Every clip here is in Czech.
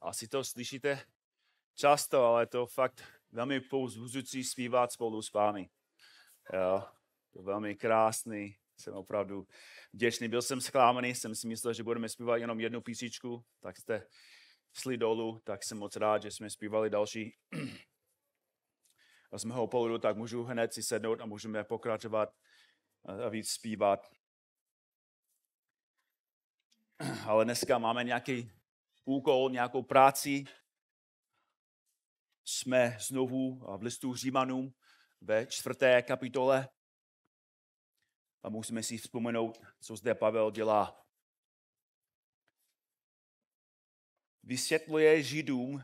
Asi to slyšíte často, ale to fakt velmi pouzbuzující zpívat spolu s vámi. Jo, to velmi krásný, jsem opravdu vděčný. Byl jsem sklámený, jsem si myslel, že budeme zpívat jenom jednu písničku, tak jste šli dolů, tak jsem moc rád, že jsme zpívali další. A z mého pohledu tak můžu hned si sednout a můžeme pokračovat a víc zpívat. Ale dneska máme nějaký úkol, nějakou práci. Jsme znovu v listu Římanům ve čtvrté kapitole a musíme si vzpomenout, co zde Pavel dělá. Vysvětluje Židům,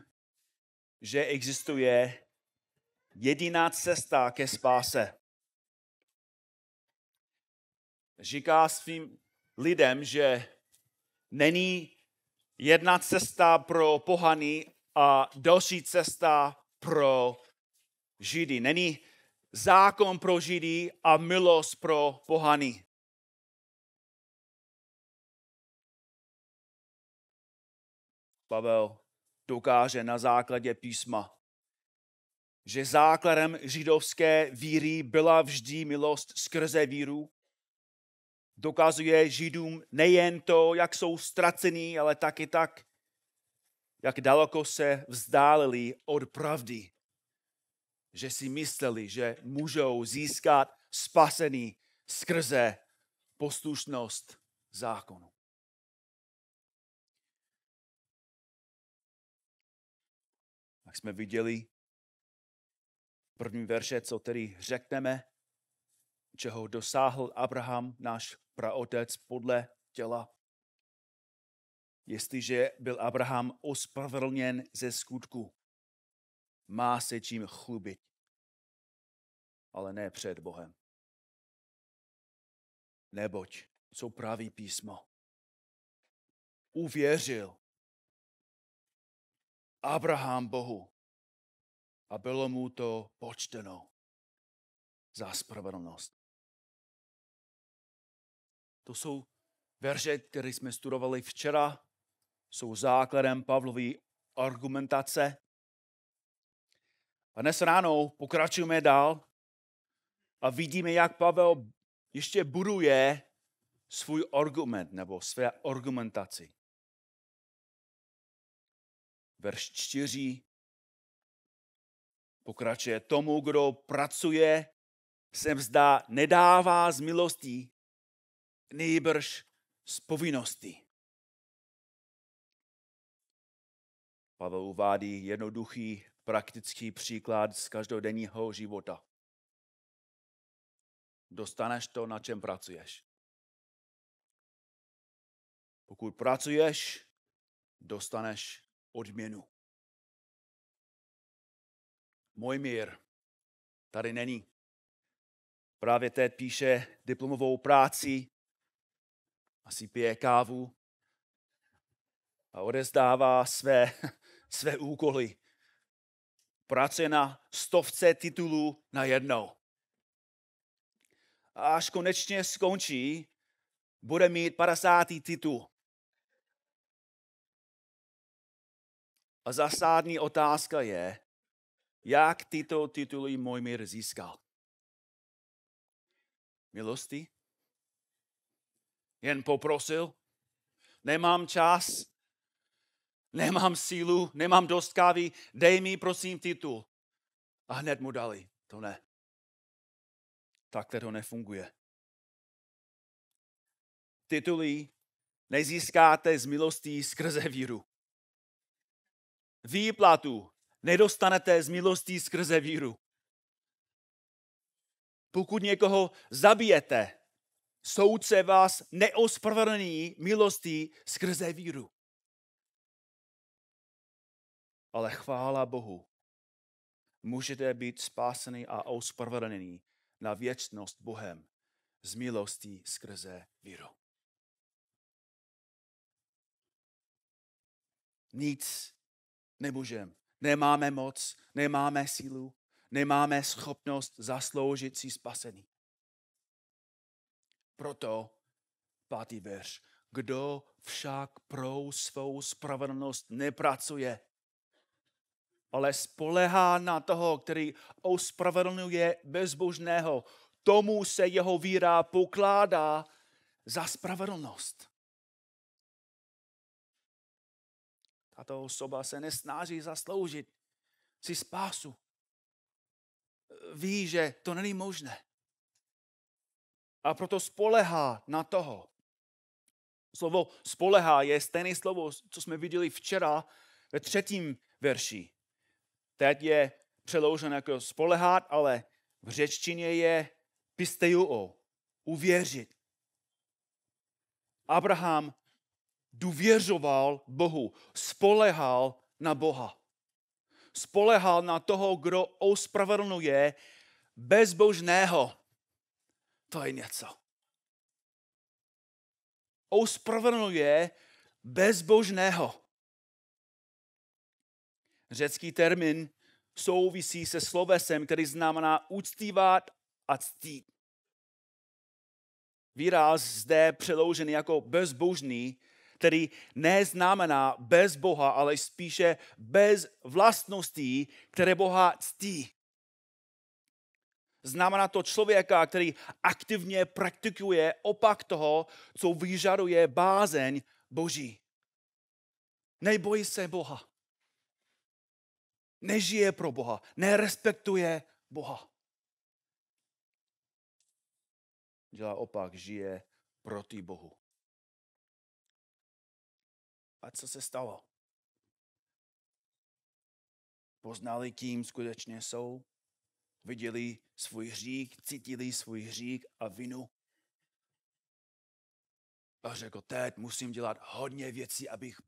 že existuje jediná cesta ke spáse. Říká svým lidem, že není Jedna cesta pro pohany a další cesta pro židy. Není zákon pro židy a milost pro pohany. Pavel dokáže na základě písma, že základem židovské víry byla vždy milost skrze víru dokazuje Židům nejen to, jak jsou ztracení, ale taky tak, jak daleko se vzdálili od pravdy. Že si mysleli, že můžou získat spasení skrze poslušnost zákonu. Jak jsme viděli v prvním verše, co tedy řekneme, čeho dosáhl Abraham, náš praotec podle těla. Jestliže byl Abraham ospravedlněn ze skutku, má se čím chlubit, ale ne před Bohem. Neboť, co praví písmo, uvěřil Abraham Bohu a bylo mu to počteno za spravedlnost. To jsou verše, které jsme studovali včera, jsou základem Pavlovy argumentace. A dnes ráno pokračujeme dál a vidíme, jak Pavel ještě buduje svůj argument nebo své argumentaci. Verš 4 pokračuje tomu, kdo pracuje, se vzdá, nedává z milostí, nejbrž z povinnosti. Pavel uvádí jednoduchý praktický příklad z každodenního života. Dostaneš to, na čem pracuješ. Pokud pracuješ, dostaneš odměnu. Můj mír tady není. Právě teď píše diplomovou práci asi pije kávu a odezdává své, své úkoly. Pracuje na stovce titulů na jednou. A až konečně skončí, bude mít 50. titul. A zasádní otázka je, jak tyto tituly můj mír získal. Milosti, jen poprosil. Nemám čas, nemám sílu, nemám dost kávy, dej mi prosím titul. A hned mu dali. To ne. Tak to nefunguje. Tituly nezískáte z milostí skrze víru. Výplatu nedostanete z milostí skrze víru. Pokud někoho zabijete, soudce vás neospravedlní milostí skrze víru. Ale chvála Bohu, můžete být spásený a ospravedlněni na věčnost Bohem z milostí skrze víru. Nic nemůžeme. Nemáme moc, nemáme sílu, nemáme schopnost zasloužit si spasení. Proto pátý verš. Kdo však pro svou spravedlnost nepracuje, ale spolehá na toho, který ospravedlňuje bezbožného, tomu se jeho víra pokládá za spravedlnost. Tato osoba se nesnáží zasloužit si spásu. Ví, že to není možné a proto spolehá na toho. Slovo spolehá je stejné slovo, co jsme viděli včera ve třetím verši. Teď je přeložen jako spolehat, ale v řečtině je pistejuo, uvěřit. Abraham důvěřoval Bohu, spolehal na Boha. Spolehal na toho, kdo ospravedlnuje bezbožného to je něco. Ospravedlňuje bezbožného. Řecký termín souvisí se slovesem, který znamená uctívat a ctít. Výraz zde přeloužený jako bezbožný, který neznamená bez Boha, ale spíše bez vlastností, které Boha ctí. Znamená to člověka, který aktivně praktikuje opak toho, co vyžaduje bázeň Boží. Nebojí se Boha. Nežije pro Boha. Nerespektuje Boha. Dělá opak, žije proti Bohu. A co se stalo? Poznali, kým skutečně jsou? viděli svůj hřík, cítili svůj hřík a vinu. A řekl, teď musím dělat hodně věcí, abych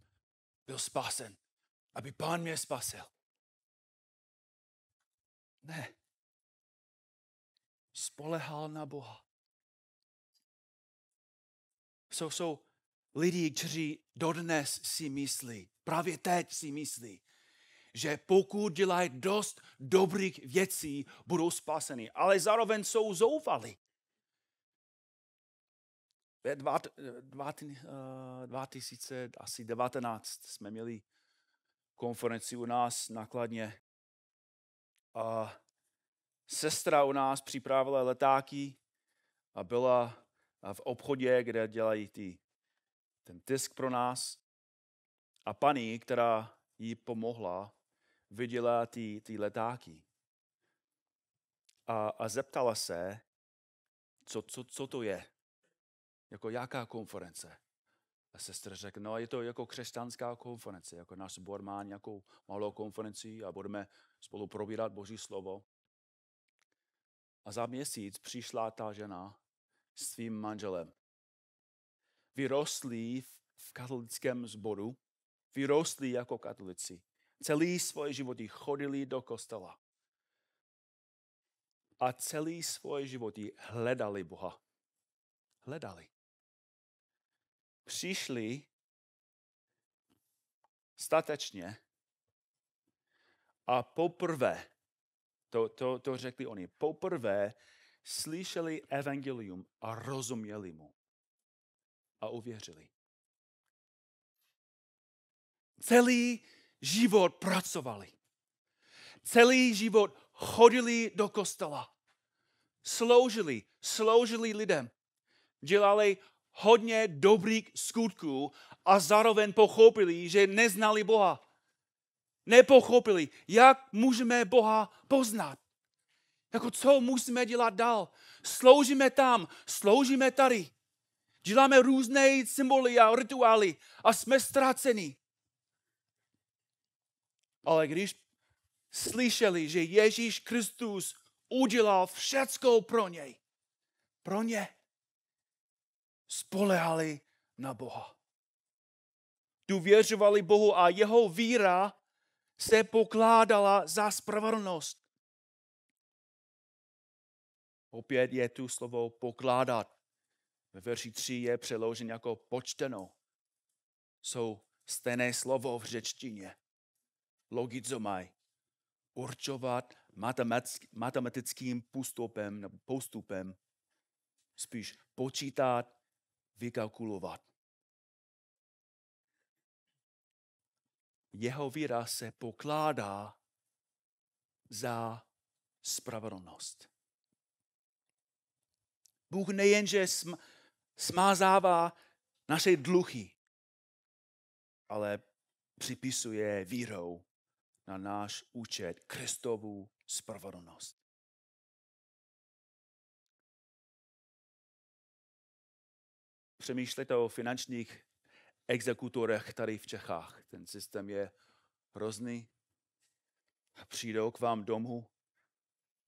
byl spasen, aby pán mě spasil. Ne. Spolehal na Boha. Jsou, jsou lidi, kteří dodnes si myslí, právě teď si myslí, že pokud dělají dost dobrých věcí, budou spaseni, ale zároveň jsou zoufali. Ve 2019 jsme měli konferenci u nás nakladně a sestra u nás připravila letáky a byla v obchodě, kde dělají ty, ten tisk pro nás. A paní, která jí pomohla, viděla ty, ty letáky a, a zeptala se, co, co, co to je, jako jaká konference. A sestra řekla, no je to jako křesťanská konference, jako náš sbor má nějakou malou konferenci a budeme spolu probírat Boží slovo. A za měsíc přišla ta žena s svým manželem. Vyrostli v, v katolickém sboru, vyrostli jako katolici celý svoje životy chodili do kostela. A celý svoje životy hledali Boha. Hledali. Přišli statečně a poprvé, to, to, to řekli oni, poprvé slyšeli evangelium a rozuměli mu a uvěřili. Celý život pracovali. Celý život chodili do kostela. Sloužili, sloužili lidem. Dělali hodně dobrých skutků a zároveň pochopili, že neznali Boha. Nepochopili, jak můžeme Boha poznat. Jako co musíme dělat dál? Sloužíme tam, sloužíme tady. Děláme různé symboly a rituály a jsme ztraceni. Ale když slyšeli, že Ježíš Kristus udělal všecko pro něj, pro ně spolehali na Boha. Důvěřovali Bohu a jeho víra se pokládala za spravedlnost. Opět je tu slovo pokládat. Ve verši 3 je přeložen jako počteno. Jsou stejné slovo v řečtině logizomai, určovat matematickým postupem, nebo postupem, spíš počítat, vykalkulovat. Jeho víra se pokládá za spravedlnost. Bůh nejenže sm- smázává naše dluhy, ale připisuje vírou na náš účet Kristovu spravedlnost. Přemýšlejte o finančních exekutorech tady v Čechách. Ten systém je hrozný. Přijdou k vám domů,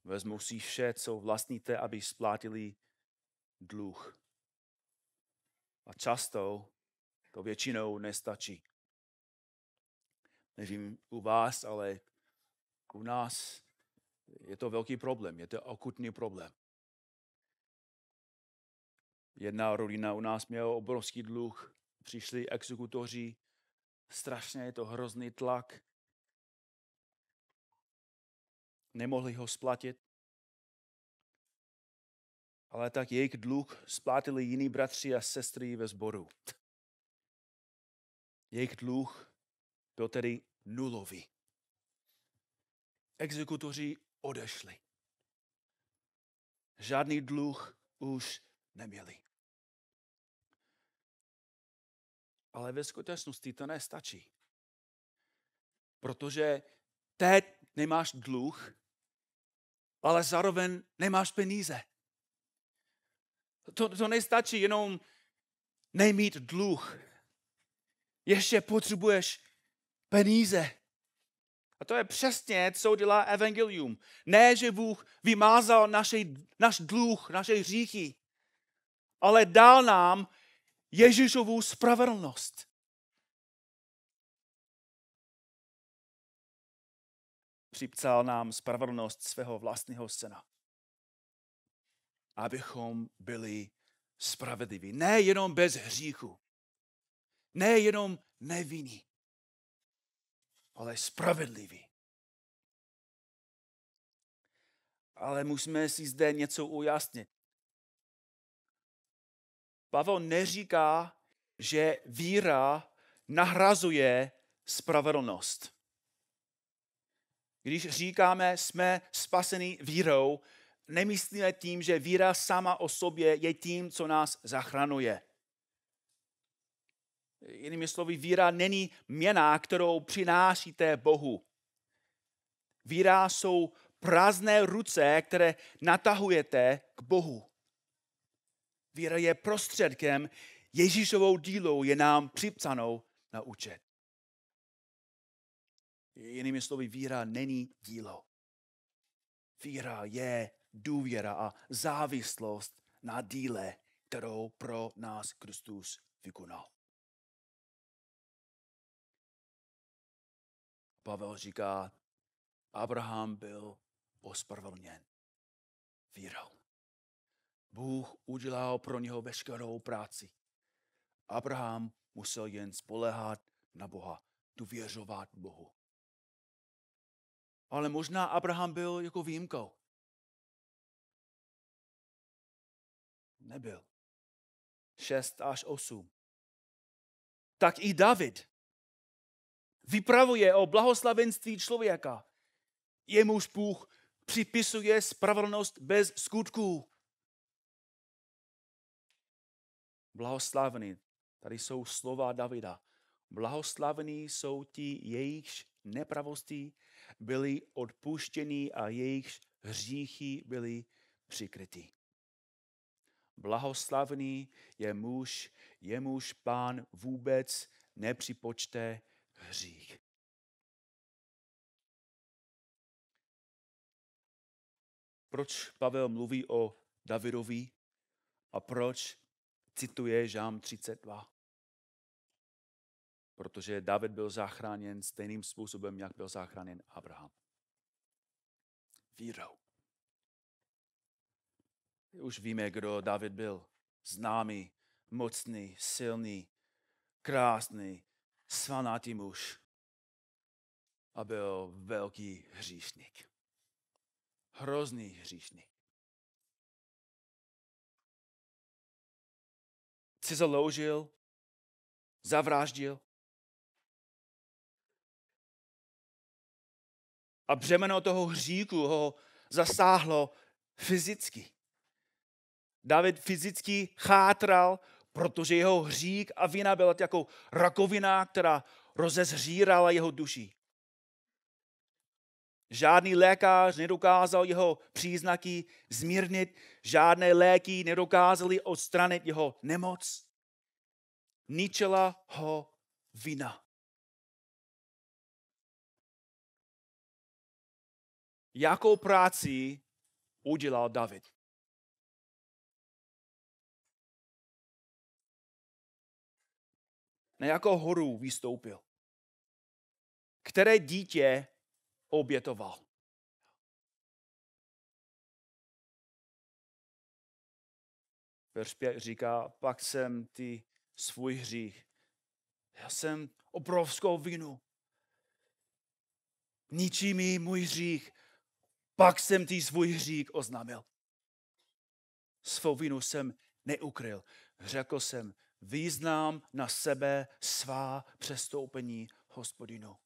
vezmou si vše, co vlastníte, aby splátili dluh. A často to většinou nestačí nevím u vás, ale u nás je to velký problém, je to akutní problém. Jedna rodina u nás měla obrovský dluh, přišli exekutoři, strašně je to hrozný tlak, nemohli ho splatit, ale tak jejich dluh splátili jiní bratři a sestry ve sboru. Jejich dluh byl tedy nulový. Exekutoři odešli. Žádný dluh už neměli. Ale ve skutečnosti to nestačí. Protože teď nemáš dluh, ale zároveň nemáš peníze. To, to nestačí jenom nemít dluh. Ještě potřebuješ peníze. A to je přesně, co dělá evangelium. Ne, že Bůh vymázal naše, naš dluh, naše hříchy, ale dal nám Ježíšovu spravedlnost. Připcal nám spravedlnost svého vlastního syna. Abychom byli spravedliví. Ne jenom bez hříchu. Ne jenom nevinní ale spravedlivý. Ale musíme si zde něco ujasnit. Pavel neříká, že víra nahrazuje spravedlnost. Když říkáme, jsme spaseni vírou, nemyslíme tím, že víra sama o sobě je tím, co nás zachraňuje. Jinými slovy, víra není měna, kterou přinášíte Bohu. Víra jsou prázdné ruce, které natahujete k Bohu. Víra je prostředkem, Ježíšovou dílou je nám připsanou na účet. Jinými slovy, víra není dílo. Víra je důvěra a závislost na díle, kterou pro nás Kristus vykonal. Pavel říká, Abraham byl ospravedlněn vírou. Bůh udělal pro něho veškerou práci. Abraham musel jen spolehat na Boha, důvěřovat Bohu. Ale možná Abraham byl jako výjimkou. Nebyl. 6 až 8. Tak i David vypravuje o blahoslavenství člověka. Jemuž Bůh připisuje spravedlnost bez skutků. Blahoslavný, tady jsou slova Davida. Blahoslavení jsou ti, jejichž nepravosti byly odpuštěny a jejichž hříchy byly přikryty. Blahoslavný je muž, jemuž pán vůbec nepřipočte hřích. Proč Pavel mluví o Davidovi a proč cituje Žám 32? Protože David byl zachráněn stejným způsobem, jak byl zachráněn Abraham. Vírou. Už víme, kdo David byl. Známý, mocný, silný, krásný, svanátý muž a byl velký hříšník. Hrozný hříšník. Si založil, zavraždil a břemeno toho hříku ho zasáhlo fyzicky. David fyzicky chátral protože jeho hřík a vina byla jako rakovina, která rozezřírala jeho duši. Žádný lékař nedokázal jeho příznaky zmírnit, žádné léky nedokázaly odstranit jeho nemoc. Ničela ho vina. Jakou práci udělal David? na jakou horu vystoupil? Které dítě obětoval? Verš 5 říká, pak jsem ty svůj hřích. Já jsem obrovskou vinu. Ničí mi můj hřích. Pak jsem ty svůj hřích oznámil. Svou vinu jsem neukryl. Řekl jsem, význam na sebe svá přestoupení hospodinu.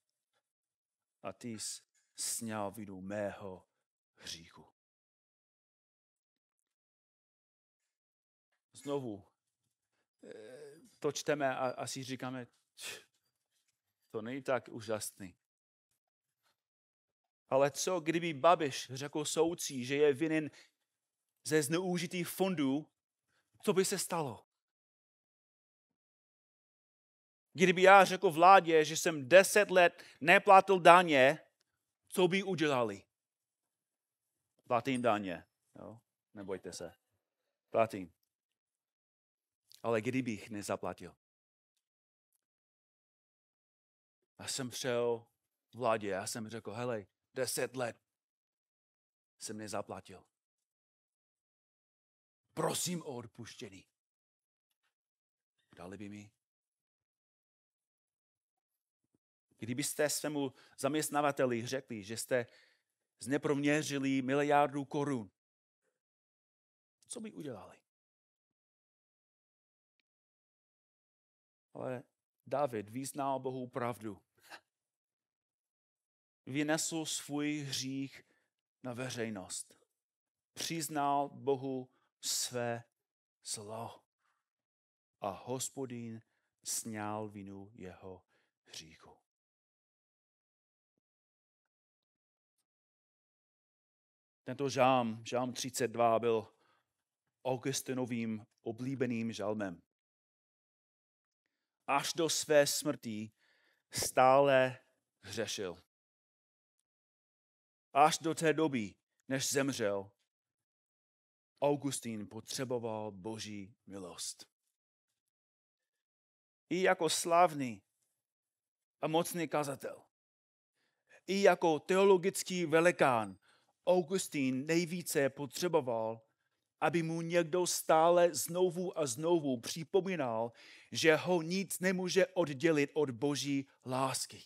A ty jsi sněl vinu mého hříchu. Znovu eh, to čteme a, asi říkáme, to není tak úžasný. Ale co, kdyby Babiš řekl soucí, že je vinen ze zneužitých fondů, co by se stalo? Kdyby já řekl vládě, že jsem deset let neplatil daně, co by udělali? Platím daně. Jo? Nebojte se. Platím. Ale kdybych nezaplatil. Já jsem přel vládě, já jsem řekl, hele, deset let jsem nezaplatil. Prosím o odpuštění. Dali by mi Kdybyste svému zaměstnavateli řekli, že jste zneproměřili miliardů korun, co by udělali? Ale David vyznal Bohu pravdu. Vynesl svůj hřích na veřejnost. Přiznal Bohu své zlo. A hospodin sněl vinu jeho hříchu. Tento žám, žám 32, byl Augustinovým oblíbeným žalmem. Až do své smrti stále hřešil. Až do té doby, než zemřel, Augustín potřeboval boží milost. I jako slavný a mocný kazatel, i jako teologický velikán, Augustín nejvíce potřeboval, aby mu někdo stále znovu a znovu připomínal, že ho nic nemůže oddělit od boží lásky.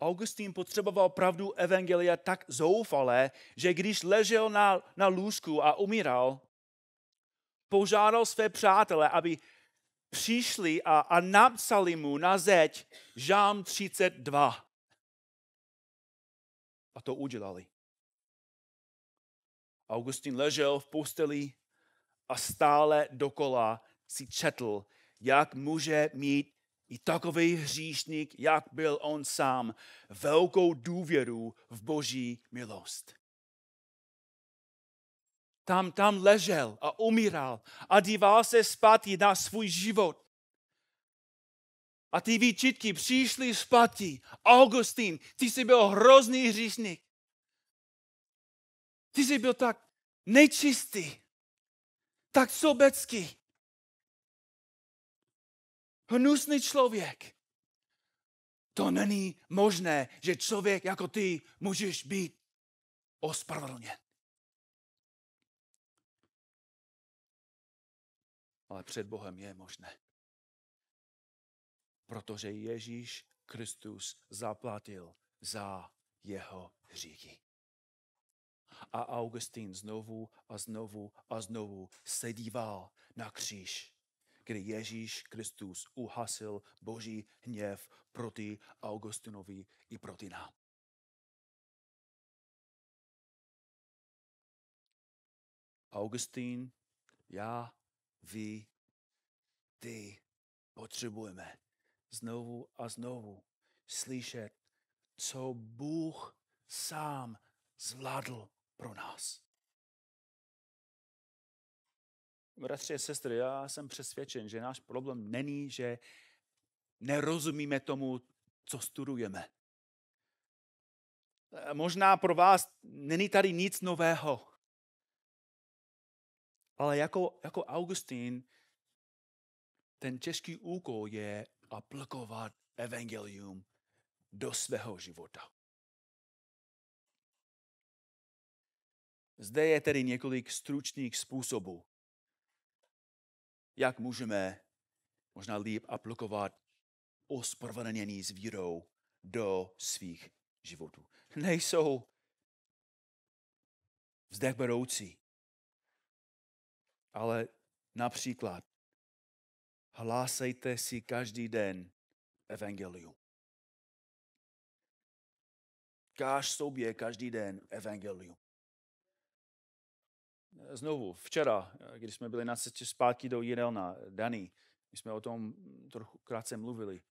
Augustín potřeboval pravdu Evangelia tak zoufale, že když ležel na, na lůžku a umíral, požádal své přátele, aby přišli a, a napsali mu na zeď žám 32. A to udělali. Augustin ležel v posteli a stále dokola si četl, jak může mít i takový hříšník, jak byl on sám, velkou důvěru v boží milost. Tam, tam ležel a umíral a díval se zpátky na svůj život a ty výčitky přišly zpátky. Augustín, ty jsi byl hrozný hříšník. Ty jsi byl tak nečistý, tak sobecký. Hnusný člověk. To není možné, že člověk jako ty můžeš být ospravedlněn. Ale před Bohem je možné protože Ježíš Kristus zaplatil za jeho hříchy. A Augustín znovu a znovu a znovu se díval na kříž, kdy Ježíš Kristus uhasil boží hněv proti Augustinovi i proti nám. Augustín, já, vy, ty potřebujeme znovu a znovu slyšet, co Bůh sám zvládl pro nás. Bratři a sestry, já jsem přesvědčen, že náš problém není, že nerozumíme tomu, co studujeme. Eh, možná pro vás není tady nic nového, ale jako, jako Augustín, ten těžký úkol je aplikovat evangelium do svého života. Zde je tedy několik stručných způsobů, jak můžeme možná líp aplikovat ospravedlnění s vírou do svých životů. Nejsou beroucí, ale například Hlásejte si každý den evangelium. Káž sobě každý den evangelium. Znovu, včera, když jsme byli na cestě zpátky do Jirelna, Daný, my jsme o tom trochu krátce mluvili.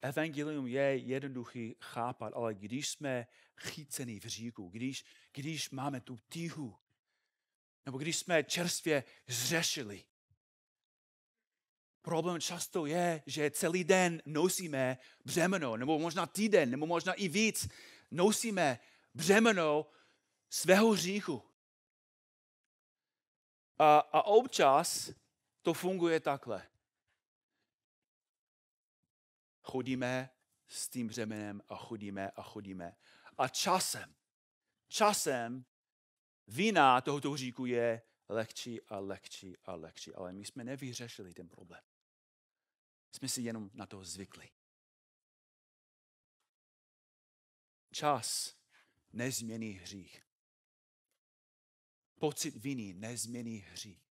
Evangelium je jednoduchý chápat, ale když jsme chycení v říku, když, když máme tu tíhu, nebo když jsme čerstvě zřešili, Problém často je, že celý den nosíme břemeno, nebo možná týden, nebo možná i víc, nosíme břemeno svého hříchu. A, a občas to funguje takhle. Chodíme s tím břemenem a chodíme a chodíme. A časem, časem vina tohoto hříku je lehčí a lehčí a lehčí. Ale my jsme nevyřešili ten problém jsme si jenom na to zvykli. Čas nezmění hřích. Pocit viny nezmění hřích.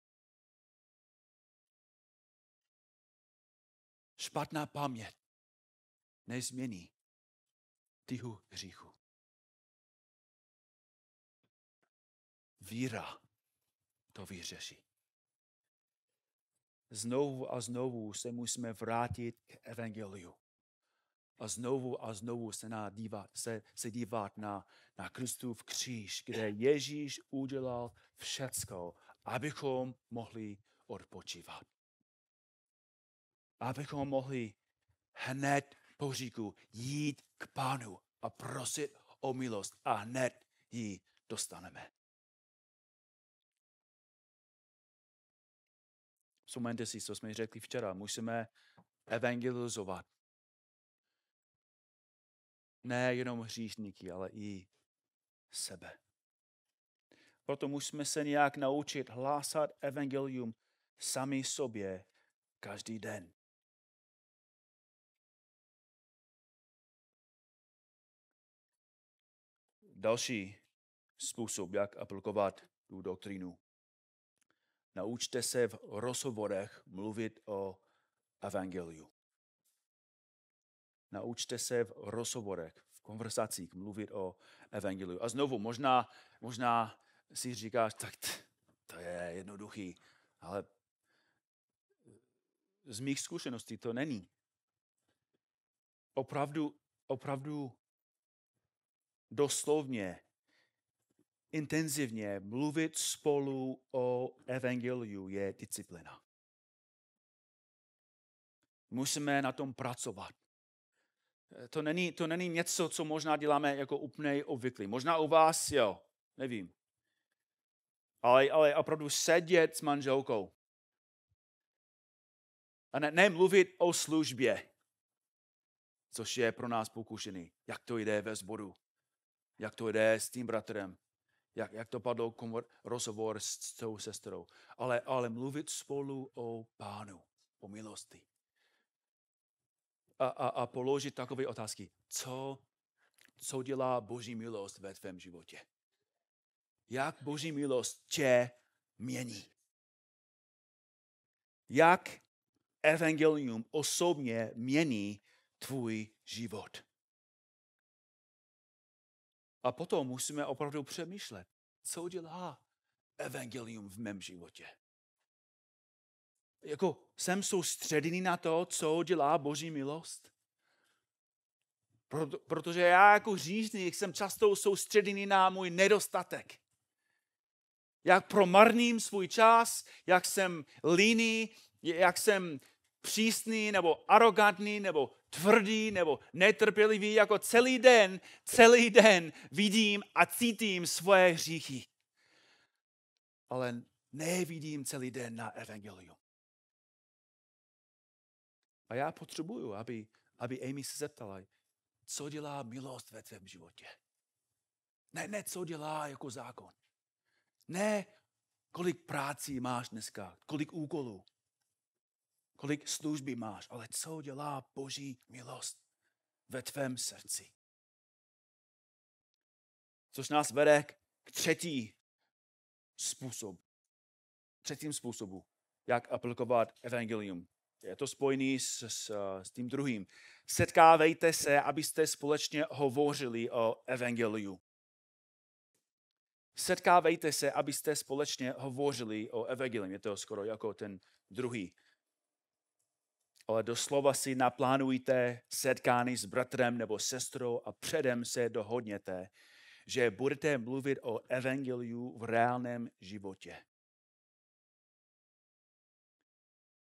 Špatná paměť nezmění tyhu hříchu. Víra to vyřeší znovu a znovu se musíme vrátit k evangeliu. A znovu a znovu se, na dívat, se, se dívat na, na Kristův kříž, kde Ježíš udělal všecko, abychom mohli odpočívat. Abychom mohli hned po říku jít k pánu a prosit o milost a hned ji dostaneme. Vzpomeňte si, co jsme řekli včera. Musíme evangelizovat. Ne jenom hříšníky, ale i sebe. Proto musíme se nějak naučit hlásat evangelium sami sobě každý den. Další způsob, jak aplikovat tu doktrínu. Naučte se v rozhovorech mluvit o evangeliu. Naučte se v rozhovorech, v konverzacích mluvit o evangeliu. A znovu, možná, možná si říkáš, tak to je jednoduchý, ale eh, z mých zkušeností to není. Opravdu, opravdu doslovně intenzivně mluvit spolu o evangeliu je disciplina. Musíme na tom pracovat. Eh, to není, to není něco, co možná děláme jako úplně obvyklý. Možná u vás, jo, nevím. Ale, ale opravdu sedět s manželkou. A ne, nemluvit o službě, což je pro nás pokušený. Jak to jde ve sboru? Jak to jde s tím bratrem? jak, jak to padlo komor, rozhovor s, s tou sestrou. Ale, ale mluvit spolu o pánu, o milosti. A, a, a položit takové otázky. Co, co dělá boží milost ve tvém životě? Jak boží milost tě mění? Jak evangelium osobně mění tvůj život? A potom musíme opravdu přemýšlet, co dělá evangelium v mém životě. Jako jsem soustředěný na to, co dělá boží milost. Proto, protože já jako říšník jsem často soustředěný na můj nedostatek. Jak promarním svůj čas, jak jsem líný, jak jsem přísný nebo arrogantní nebo tvrdý nebo netrpělivý, jako celý den, celý den vidím a cítím svoje hříchy. Ale nevidím celý den na evangelium. A já potřebuju, aby, aby Amy se zeptala, co dělá milost ve tvém životě. Ne, ne, co dělá jako zákon. Ne, kolik práci máš dneska, kolik úkolů kolik služby máš, ale co dělá Boží milost ve tvém srdci. Což nás vede k třetí způsob. Třetím způsobu, jak aplikovat evangelium. Je to spojený s, s, s tím druhým. Setkávejte se, abyste společně hovořili o evangeliu. Setkávejte se, abyste společně hovořili o evangeliu. Je to skoro jako ten druhý ale doslova si naplánujte setkání s bratrem nebo sestrou a předem se dohodněte, že budete mluvit o evangeliu v reálném životě.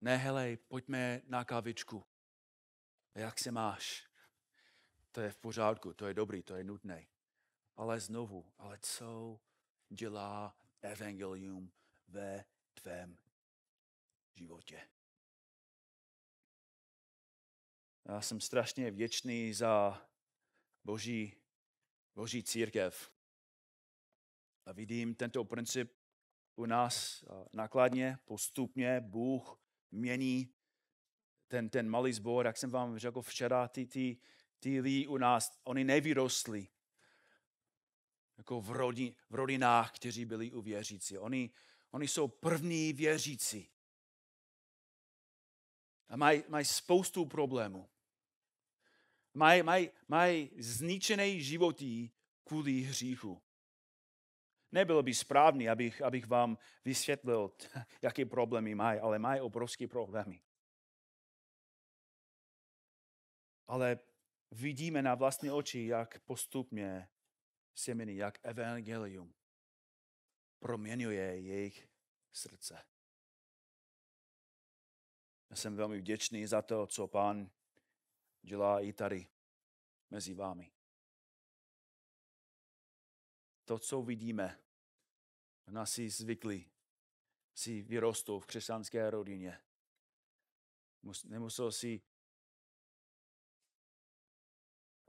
Ne, hele, pojďme na kavičku. Jak se máš? To je v pořádku, to je dobrý, to je nutné. Ale znovu, ale co dělá evangelium ve tvém životě? Já jsem strašně vděčný za boží, boží církev. A vidím tento princip u nás nakladně, postupně. Bůh mění ten, ten malý sbor, jak jsem vám řekl včera, ty, ty, ty lidi u nás, oni nevyrostli jako v, rodin, v rodinách, kteří byli u věřící. Oni, oni jsou první věřící. A mají maj spoustu problémů mají, mají, mají zničený životí kvůli hříchu. Nebylo by správný, abych, abych vám vysvětlil, jaké problémy mají, ale mají obrovské problémy. Ale vidíme na vlastní oči, jak postupně semeny, jak evangelium proměňuje jejich srdce. Já jsem velmi vděčný za to, co pán dělá i tady mezi vámi. To, co vidíme, si zvyklí si vyrostou v křesťanské rodině. Nemusel si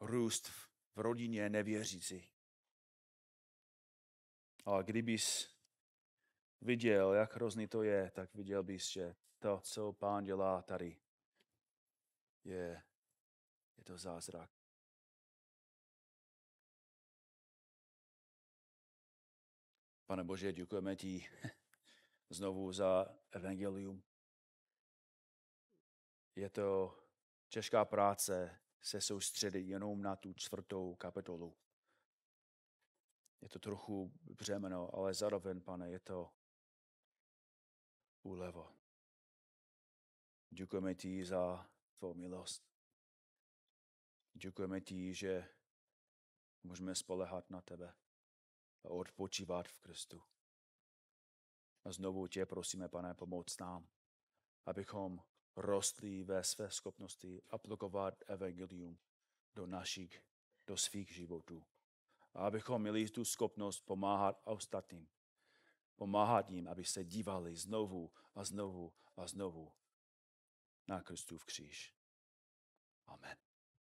růst v rodině nevěřící. A kdybys viděl, jak hrozný to je, tak viděl bys, že to, co pán dělá tady, je to zázrak. Pane Bože, děkujeme ti znovu za evangelium. Je to těžká práce se soustředit jenom na tu čtvrtou kapitolu. Je to trochu břemeno, ale zároveň, pane, je to úlevo. Děkujeme ti za tvou milost. Děkujeme ti, že můžeme spolehat na tebe a odpočívat v Kristu. A znovu tě prosíme, pane, pomoc nám, abychom rostli ve své schopnosti aplikovat evangelium do našich, do svých životů. A abychom měli tu schopnost pomáhat ostatním. Pomáhat jim, aby se dívali znovu a znovu a znovu na Kristův kříž. Amen.